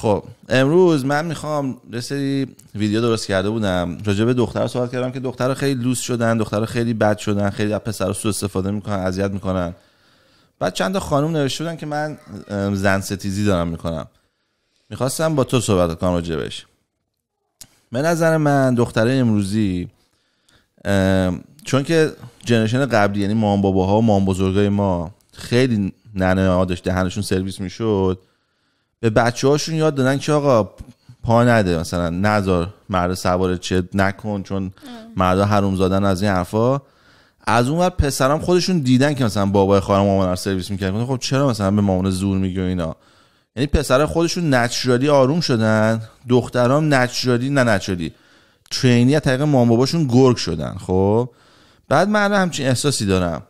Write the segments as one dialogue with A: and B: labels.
A: خب امروز من میخوام یه ویدیو درست کرده بودم راجع به دختر صحبت کردم که دختر خیلی لوس شدن دختر خیلی بد شدن خیلی از پسر سو استفاده میکنن اذیت میکنن بعد چند تا خانم نوشته بودن که من زن ستیزی دارم میکنم میخواستم با تو صحبت کنم راجع بهش به نظر من دختره امروزی چون که جنریشن قبلی یعنی مام باباها و مام بزرگای ما خیلی ننه آدش دهنشون سرویس میشد به بچه هاشون یاد دادن که آقا پا نده مثلا نذار مرد سوار چه نکن چون مردا حروم زدن از این حرفا از اون ور پسرام خودشون دیدن که مثلا بابای خواهر مامان سرویس میکرد خب چرا مثلا به مامان زور میگه اینا یعنی پسرها خودشون نچرالی آروم شدن دخترام نچرالی نه نچرالی ترینی از طریق مام باباشون گرگ شدن خب بعد من همچین احساسی دارم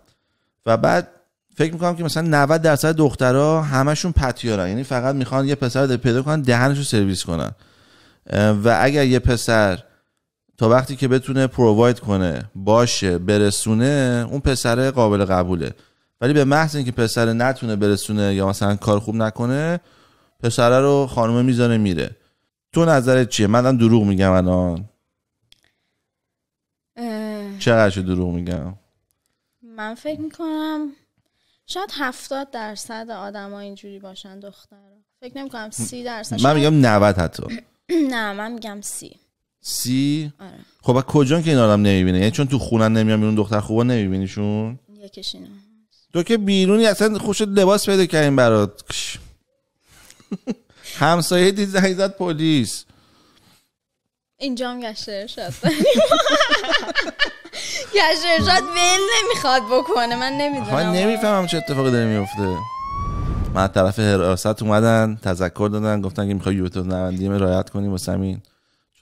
A: و بعد فکر میکنم که مثلا 90 درصد دخترها همشون پتیارن یعنی فقط میخوان یه پسر پیدا کنن دهنشو سرویس کنن و اگر یه پسر تا وقتی که بتونه پروواید کنه باشه برسونه اون پسر قابل قبوله ولی به محض اینکه پسر نتونه برسونه یا مثلا کار خوب نکنه پسره رو خانومه میذاره میره تو نظرت چیه من دروغ میگم الان چقدر دروغ میگم
B: من فکر میکنم شاید هفتاد درصد ها اینجوری باشن دختر فکر نمی کنم سی درصد من میگم نوت حتی نه من میگم 30
A: سی آره. خب کجا که این آدم نمیبینه یعنی چون تو خونن نمیام بیرون دختر خوبا نمیبینیشون
B: یکیش اینه تو
A: که بیرونی اصلا خوش لباس پیدا کردیم برات همسایه دید زنگ زد پلیس
B: اینجا هم گشته شد ارشاد ویل نمیخواد بکنه من نمیدونم من نمیفهمم
A: چه اتفاقی داره میفته من طرف حراست اومدن تذکر دادن گفتن که میخوای یوتیوب می رایت کنیم واسه همین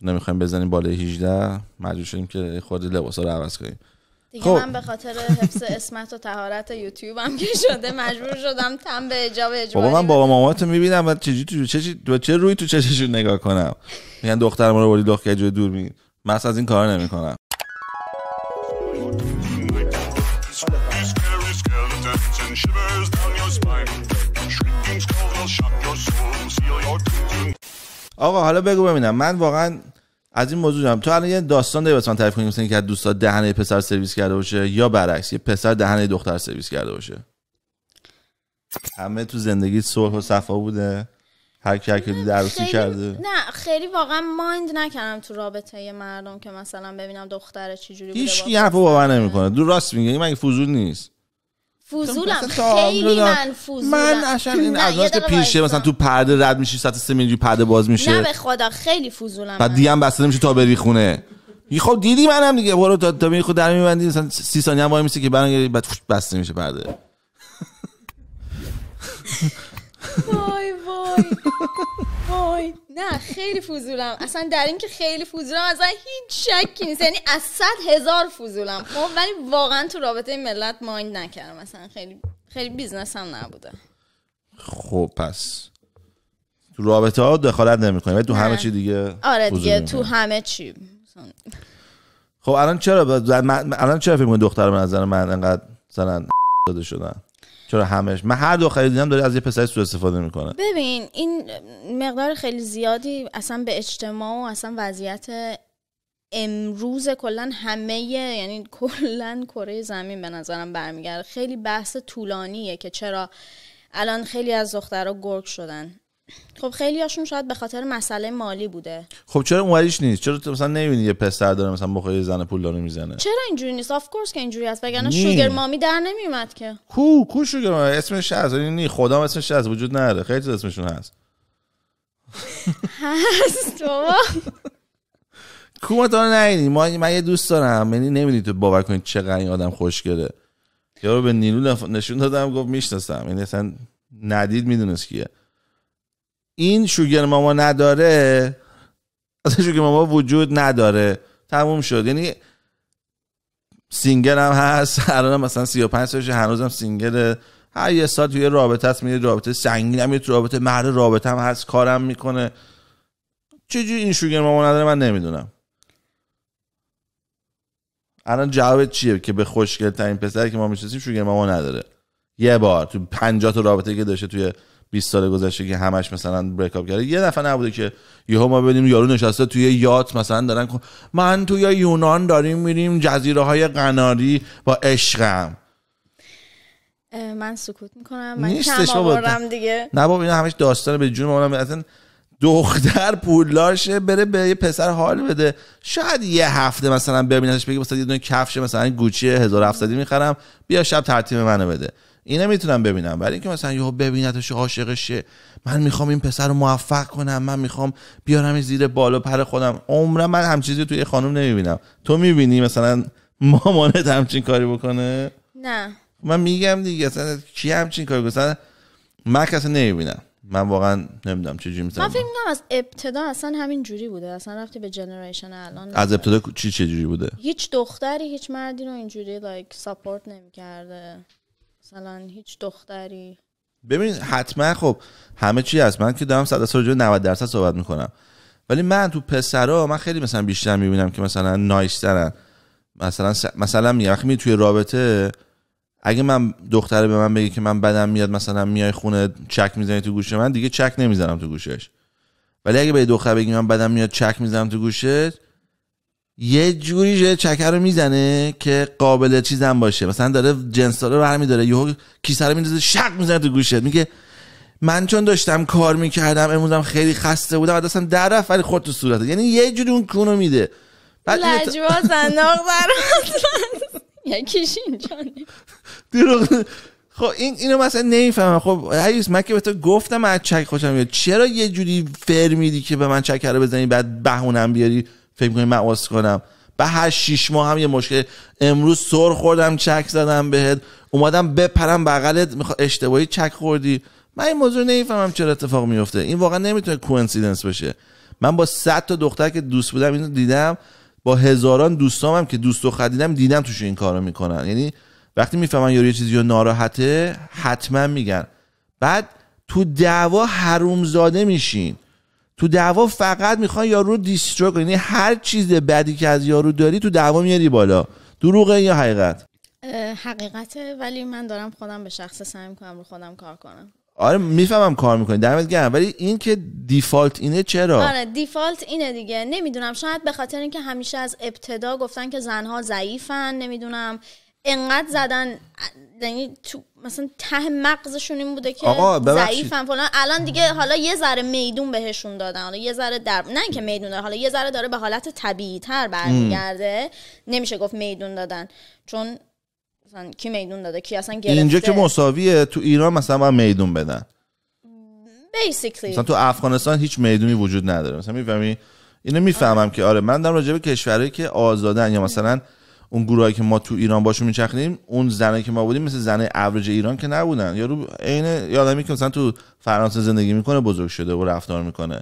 A: چون نمیخوایم بزنیم بالای 18 مجبور شدیم که خود لباسا رو عوض کنیم
B: دیگه خب. من به خاطر حفظ اسمت و تهارت یوتیوب هم که شده مجبور شدم تم به اجاب اجباری بابا
A: من بابا ماماتو میبینم بعد چه تو چه تو چه روی تو چشون نگاه کنم میگن دخترم رو بردی جای دور می من از این کار نمیکنم آقا حالا بگو ببینم من واقعا از این موضوع تو الان یه داستان داری واسه من تعریف کنی مثلا دوستا دهنه پسر سرویس کرده باشه یا برعکس یه پسر دهنه دختر سرویس کرده باشه همه تو زندگی صلح و صفا بوده هر کی هر کی کرده
B: نه خیلی واقعا مایند نکردم تو رابطه مردم که مثلا ببینم دختره جوری بوده هیچ
A: کی حرفو باور نمیکنه دو راست میگه مگه فضول نیست
B: فوزولم خیلی خب، من فوزولم من اصلا این از که پیشه
A: مثلا تو پرده رد میشی ساعت 3 میری پرده باز میشه نه به
B: خدا خیلی فوزولم
A: بعد دیگه هم بسته نمیشه تا بری خونه خب دیدی منم دیگه برو تا تا خود در میبندی مثلا 30 ثانیه هم وای میسی که برام بعد بسته نمیشه پرده
B: وای وای وای نه خیلی فوزولم اصلا در اینکه خیلی فوزولم اصلا هیچ شکی نیست یعنی از صد هزار فوزولم خب ولی واقعا تو رابطه ملت مایند نکردم اصلا خیلی خیلی بیزنس هم نبوده
A: خب پس تو رابطه ها دخالت نمی‌کنی. ولی تو همه چی دیگه آره دیگه تو
B: همه چی
A: خب الان چرا الان چرا فکر دختر به نظر من انقدر زنن داده شدن چرا همش من هر دو خیلی دیدم داره از یه پسر سو استفاده میکنه
B: ببین این مقدار خیلی زیادی اصلا به اجتماع و اصلا وضعیت امروز کلا همه یعنی کلا کره زمین به نظرم برمیگرده خیلی بحث طولانیه که چرا الان خیلی از دخترها گرگ شدن خب خیلی هاشون شاید به خاطر مسئله مالی بوده
A: خب چرا اونوریش نیست چرا تو مثلا نمیبینی یه پسر داره مثلا با زن پول داره میزنه
B: چرا اینجوری نیست آف کورس که اینجوری است وگرنه شوگر مامی در نمیومد که
A: کو کو شوگر مامی اسمش از این خدا اسمش از وجود نداره خیلی چیز اسمشون هست
B: هست بابا
A: کو تو نی ما من یه دوست دارم یعنی نمیدی تو باور کنی چقدر این آدم خوشگله یارو به نیلو نشون دادم گفت میشناسم یعنی اصلا ندید میدونست کیه این شوگر ماما نداره از شوگر ماما وجود نداره تموم شد یعنی سینگل هم هست الان مثلا 35 سالش هنوزم سینگل هر یه سال توی رابطه هست میده رابطه سنگین هم رابطه مرد رابطه هم هست کارم میکنه چجوری این شوگر ماما نداره من نمیدونم الان جواب چیه که به خوشگل ترین پسر که ما میشناسیم شوگر ماما نداره یه بار تو 50 تا رابطه که داشته توی 20 سال گذشته که همش مثلا بریک اپ کرده یه دفعه نبوده که یهو ما ببینیم یارو نشسته توی یات مثلا دارن من توی یونان داریم میریم جزیره های قناری با عشقم
B: من سکوت میکنم من نیستش کم دیگه
A: نه بابا اینا همش داستان به جون مامانم اصلا دختر پولاشه بره به یه پسر حال بده شاید یه هفته مثلا ببینش بگه مثلا یه دونه کفش مثلا گوچی 1700 میخرم بیا شب ترتیب منو بده اینه میتونم ببینم ولی اینکه مثلا یهو ببینتش شه من میخوام این پسر رو موفق کنم من میخوام بیارم زیر بالا پر خودم عمرم من هم همچیزی توی خانم نمیبینم تو میبینی مثلا مامانت همچین کاری بکنه نه من میگم دیگه اصلا کی همچین کاری بکنه من کسی نمیبینم من واقعا نمیدونم چه جوری من فکر
B: میکنم از ابتدا اصلا همین جوری بوده اصلا رفتی به جنریشن الان از
A: ابتدا چی چه جوری بوده
B: هیچ دختری هیچ مردی رو اینجوری لایک ساپورت نمیکرده مثلا هیچ دختری
A: ببین حتما خب همه چی هست من که دارم درصد 90 درصد صحبت میکنم ولی من تو پسرا من خیلی مثلا بیشتر میبینم که مثلا نایسترن مثلا س... مثلا میگم توی رابطه اگه من دختره به من بگه که من بدم میاد مثلا میای خونه چک میزنی تو گوشه من دیگه چک نمیزنم تو گوشش ولی اگه به دختر بگی من بدم میاد چک میزنم تو گوشش. یه جوری چکر رو میزنه که قابل چیزم باشه مثلا داره جنس داره برمی داره یهو کیسه رو میندازه شق میزنه تو گوشت میگه من چون داشتم کار میکردم امروزم خیلی خسته بودم و اصلا در رفت ولی خود تو صورت یعنی یه جوری اون کونو میده
B: بعد لجوا زنداخ در یکیش اینجا خب
A: این اینو مثلا نمیفهمم خب عیس من که به تو گفتم از چک خوشم میاد چرا یه جوری فر که به من چکر رو بزنی بعد بهونم بیاری فکر می‌کنی من کنم به هر شیش ماه هم یه مشکل امروز سر خوردم چک زدم بهت اومدم بپرم بغلت میخوا اشتباهی چک خوردی من این موضوع نمیفهمم چرا اتفاق میفته این واقعا نمیتونه کوئنسیدنس بشه من با 100 تا دختر که دوست بودم اینو دیدم با هزاران دوستامم که دوست دختر دیدم دیدم توش این کارو میکنن یعنی وقتی میفهمن یه چیزی رو ناراحته حتما میگن بعد تو دعوا حرومزاده میشین تو دعوا فقط میخوان یارو رو دیسترو کنی یعنی هر چیز بدی که از یارو داری تو دعوا میاری بالا دروغه یا حقیقت
B: حقیقته ولی من دارم خودم به شخص سعی میکنم رو خودم کار کنم
A: آره میفهمم کار میکنی دمت گرم ولی این که دیفالت اینه چرا آره
B: دیفالت اینه دیگه نمیدونم شاید به خاطر اینکه همیشه از ابتدا گفتن که زنها ضعیفن نمیدونم انقدر زدن یعنی تو مثلا ته مغزشون این بوده که ضعیفن فلان الان دیگه حالا یه ذره میدون بهشون دادن حالا یه ذره در نه که میدون داره. حالا یه ذره داره به حالت طبیعی تر برمیگرده نمیشه گفت میدون دادن چون مثلا کی میدون داده کی اصلا گرفته اینجا که
A: مساویه تو ایران مثلا باید میدون بدن بیسیکلی مثلا تو افغانستان هیچ میدونی وجود نداره مثلا میفهمی اینو میفهمم که آره من دارم راجع به کشورهایی که آزادن یا مثلا اون گروهی که ما تو ایران باشون میچخنیم اون زنایی که ما بودیم مثل زنای اوریج ایران که نبودن یارو عین یادمی که مثلا تو فرانسه زندگی میکنه بزرگ شده و رفتار میکنه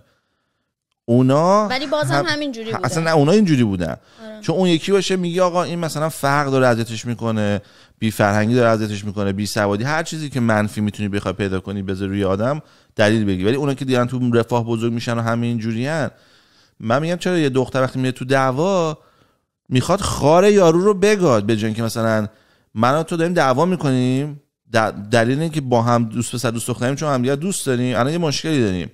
A: اونا ولی بازم همین جوری بودن. اصلا نه اونا اینجوری بودن آره. چون اون یکی باشه میگه آقا این مثلا فرق داره اذیتش میکنه بی فرهنگی داره اذیتش میکنه بی سوادی هر چیزی که منفی میتونی بخوای پیدا کنی بذار روی آدم دلیل بگی ولی اونا که دیگه تو رفاه بزرگ میشن و همه من میگم چرا یه دختر وقتی میره تو دعوا میخواد خار یارو رو بگاد به که مثلا من و تو داریم دعوا میکنیم دلیل این که با هم دوست پسر دوست دختریم چون همدیگه دوست داریم الان یه مشکلی داریم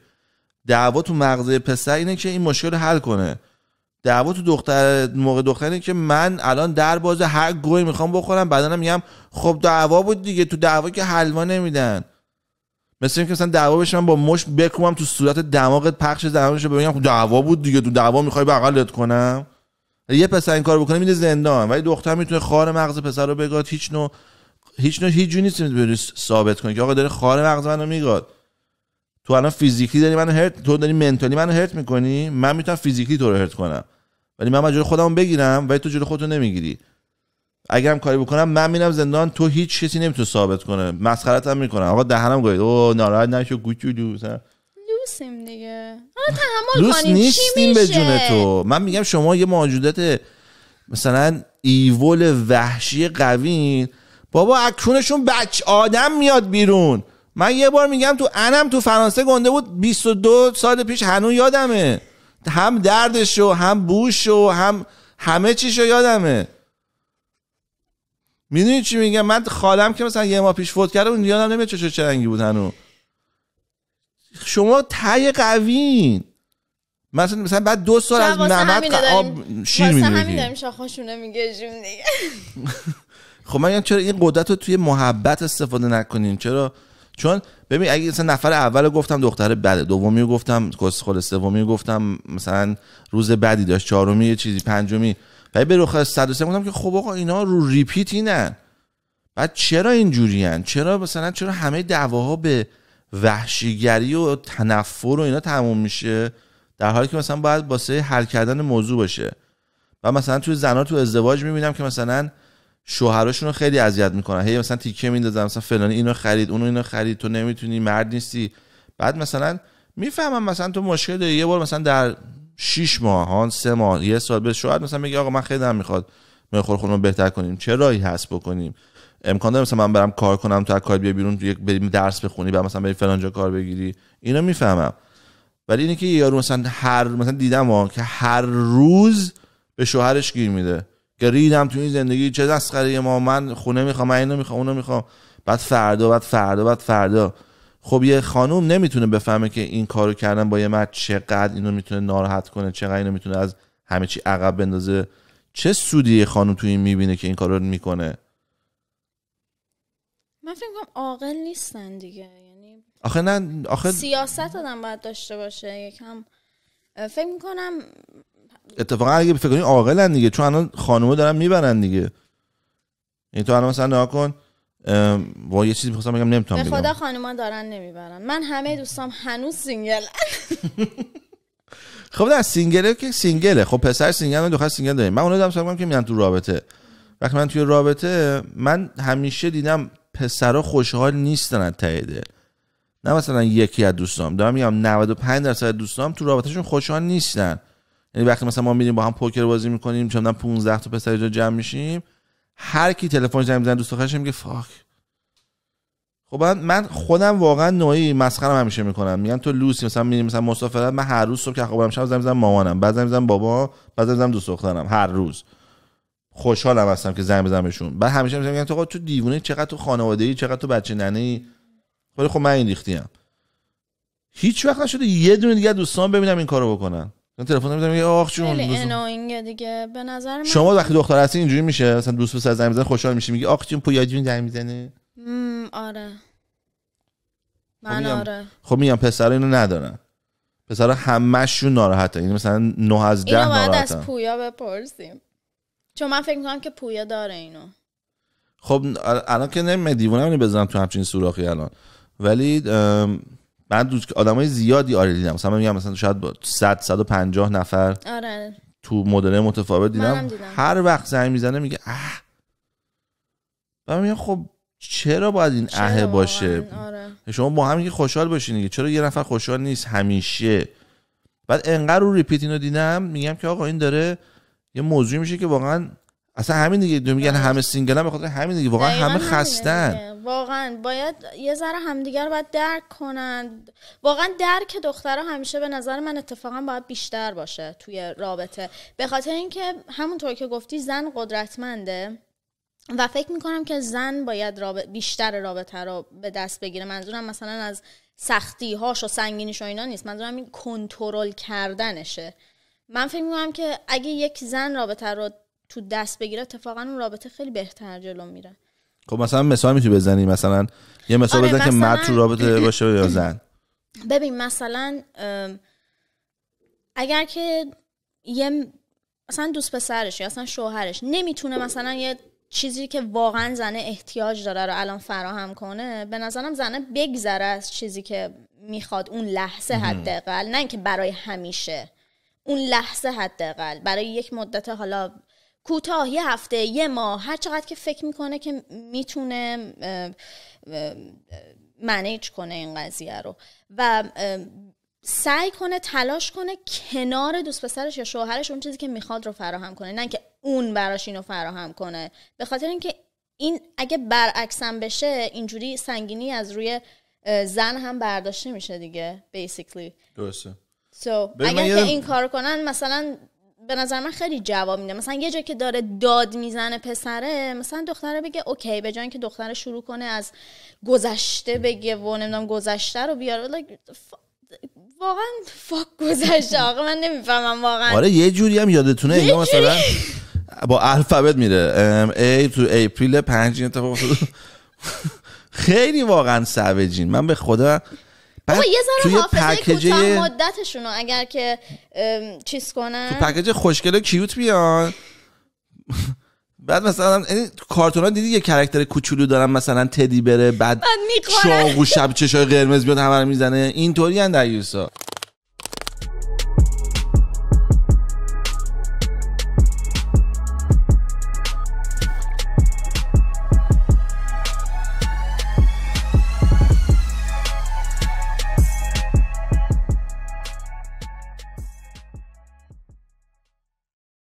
A: دعوا تو مغزه پسر اینه که این مشکل رو حل کنه دعوا تو دختر موقع دختر اینه که من الان در باز هر گوی میخوام بخورم بعدا میگم خب دعوا بود دیگه تو دعوا که حلوا نمیدن مثل اینکه مثلا دعوا بشم با مش بکوبم تو صورت دماغت پخش دماغش ببینم خب دعوا بود دیگه تو دعوا میخوای بغلت کنم یه پسر این کار بکنه میره زندان ولی دختر میتونه خار مغز پسر رو بگاد هیچ نوع هیچ نوع هیچ جوری نیست بری ثابت کنی که آقا داره خار مغز منو میگاد تو الان فیزیکی داری منو هرت تو داری منتالی منو هرت میکنی من میتونم فیزیکی تو رو هرت کنم ولی من مجبور خودمو بگیرم ولی تو جلو خودتو نمیگیری اگرم کاری بکنم من میرم زندان تو هیچ چیزی نمیتونه ثابت کنه تام میکنم آقا دهنم گوید او ناراحت نشو گوچولو مثلا
B: تحمل نیستیم به جون تو من
A: میگم شما یه موجودت مثلا ایول وحشی قوین بابا اکونشون بچ آدم میاد بیرون من یه بار میگم تو انم تو فرانسه گنده بود 22 سال پیش هنوز یادمه هم دردش و هم بوش و هم همه چیشو یادمه میدونی چی میگم من خالم که مثلا یه ما پیش فوت کرده اون یادم نمیاد چه چه رنگی بود هنو شما تای قوین مثلا مثلا بعد دو سال از نمد آب شیر مثلا همین داریم
B: شاخاشونه میگه دیگه
A: خب من یعنی چرا این قدرت رو توی محبت استفاده نکنیم چرا چون ببین اگه مثلا نفر اول گفتم دختر بده دومی رو گفتم کسخل سومی رو گفتم مثلا روز بعدی داشت چهارمی یه چیزی پنجمی ولی به رخ 103 گفتم که خب آقا اینا رو ریپیت اینن بعد چرا اینجوریان چرا مثلا چرا همه دعواها به وحشیگری و تنفر و اینا تموم میشه در حالی که مثلا باید باسه حل کردن موضوع باشه و مثلا توی زنا تو ازدواج میبینم که مثلا شوهراشون رو خیلی اذیت میکنن هی مثلا تیکه میندازن مثلا فلانی اینو خرید اونو اینو خرید تو نمیتونی مرد نیستی بعد مثلا میفهمم مثلا تو مشکل داری یه بار مثلا در 6 ماه سه ماه یه سال به شوهر مثلا میگی آقا من خیلی دلم میخواد میخور خودمون بهتر کنیم چه راهی هست بکنیم امکان داره مثلا من برم کار کنم تو کار بیا بیرون یک بریم درس بخونی بعد مثلا بری جا کار بگیری اینو میفهمم ولی اینه که یارو مثلا هر مثلا دیدم ها که هر روز به شوهرش گیر میده که ریدم تو این زندگی چه دستخره ما من خونه میخوام من اینو میخوام اونو میخوام بعد فردا بعد فردا بعد فردا خب یه خانوم نمیتونه بفهمه که این کارو کردن با یه مرد چقدر اینو میتونه ناراحت کنه چقدر اینو میتونه از همه چی عقب بندازه چه سودی خانوم تو این میبینه که این کارو میکنه
B: من فکر کنم عاقل نیستن دیگه یعنی
A: آخه نه آخه
B: سیاست آدم باید داشته باشه یکم فکر میکنم
A: اتفاقا اگه فکر کنی عاقلن دیگه چون الان خانومه دارن میبرن دیگه یعنی تو الان مثلا نگاه کن با یه چیزی میخواستم بگم نمیتونم به خدا
B: خانوما دارن نمیبرن من همه دوستام هنوز سینگل
A: خب نه سینگله که سینگله خب پسر سینگل خواهد سینگل داریم من اونو دارم که میان تو رابطه وقتی من توی رابطه من همیشه دیدم پسرا خوشحال نیستن ته دل نه مثلا یکی از دوستام دارم میگم 95 درصد دوستام تو رابطهشون خوشحال نیستن یعنی وقتی مثلا ما میریم با هم پوکر بازی میکنیم چون 15 تا پسر جا جمع میشیم هر کی تلفن زنگ میزنه دوست آخرش میگه فاک خب من خودم واقعا نوعی مسخرم همیشه میکنم میگن تو لوسی مثلا میریم مثلا مسافرت من هر روز صبح که خوابم شب زنگ میزنم مامانم بعد زنگ میزنم بابا بعد زنگ میزنم دوست هر روز خوشحالم هستم که زنگ بزنم بهشون بعد همیشه میگن تو تو دیوونه چقدر تو خانواده ای چقدر تو بچه ننه ای ولی خب من این ریختیم هیچ وقت نشده یه دونه دیگه دوستان ببینم این کارو بکنن من تلفن میذارم میگه آخ چون
B: دیگه به نظر من شما وقتی دختر
A: هستی اینجوری میشه مثلا دوست پسر زنگ میزنه خوشحال میشی میگه آخ چون جون زنگ میزنه
B: آره خب من آره
A: خب میگم پسرا اینو ندارن پسرا همشون ناراحتن این یعنی مثلا 9 از 10 ناراحتن اینو بعد از
B: پویا بپرسیم چون من فکر میکنم که پویا داره اینو
A: خب الان که نمی دیوونه بزنم تو همچین سوراخی الان ولی من دوست آدمای زیادی آره دیدم مثلا میگم مثلا شاید 100 150 نفر آره تو مدل متفاوت دیدم. هر وقت زنگ میزنه میگه اه و میگم خب چرا باید این اه باشه آره. شما با هم که خوشحال باشین دیگه چرا یه نفر خوشحال نیست همیشه بعد انقدر رو ریپیت اینو دیدم میگم که آقا این داره یه موضوعی میشه که واقعا اصلا همین دیگه میگن یعنی همه آره. سینگل هم بخاطر همین دیگه واقعا همه خستن
B: واقعا باید یه ذره همدیگر باید درک کنن واقعا درک دخترها همیشه به نظر من اتفاقا باید بیشتر باشه توی رابطه به خاطر اینکه همونطور که گفتی زن قدرتمنده و فکر میکنم که زن باید بیشتر رابطه رو به دست بگیره منظورم مثلا از سختی هاش و سنگینیش و اینا نیست منظورم این کنترل کردنشه من فکر میکنم که اگه یک زن رابطه رو تو دست بگیره اتفاقا اون رابطه خیلی بهتر جلو میره
A: خب مثلا مثال میتونی بزنی مثلا یه مثال آره بزن که مرد تو رابطه باشه یا زن
B: ببین مثلا اگر که یه مثلا دوست پسرش یا اصلا شوهرش نمیتونه مثلا یه چیزی که واقعا زنه احتیاج داره رو الان فراهم کنه به نظرم زنه بگذره از چیزی که میخواد اون لحظه حداقل نه اینکه برای همیشه اون لحظه حداقل برای یک مدت حالا کوتاه یه هفته یه ماه هر چقدر که فکر میکنه که میتونه منیج کنه این قضیه رو و سعی کنه تلاش کنه کنار دوست پسرش یا شوهرش اون چیزی که میخواد رو فراهم کنه نه که اون براش اینو فراهم کنه به خاطر اینکه این اگه برعکسم بشه اینجوری سنگینی از روی زن هم برداشته میشه دیگه بیسیکلی درسته سو اگر که این کار کنن مثلا به نظر من خیلی جواب میده مثلا یه جا که داره داد میزنه پسره مثلا دختره بگه اوکی به که دختره شروع کنه از گذشته بگه و نمیدونم گذشته رو بیاره واقعا فاک گذشته آقا من نمیفهمم واقعا آره یه
A: جوری هم یادتونه یا مثلا با الفبت میره ام ای تو اپریل پنج خیلی واقعا سوجین من به خدا بعد یه ذره حافظه پکجه...
B: مدتشونو اگر که چیز کنن تو پکیج
A: خوشگل کیوت بیان بعد مثلا یعنی کارتون ها دیدی یه کرکتر کوچولو دارن مثلا تدی بره بعد شاق و شب چشای قرمز بیاد همه رو میزنه اینطوری هم در یوسا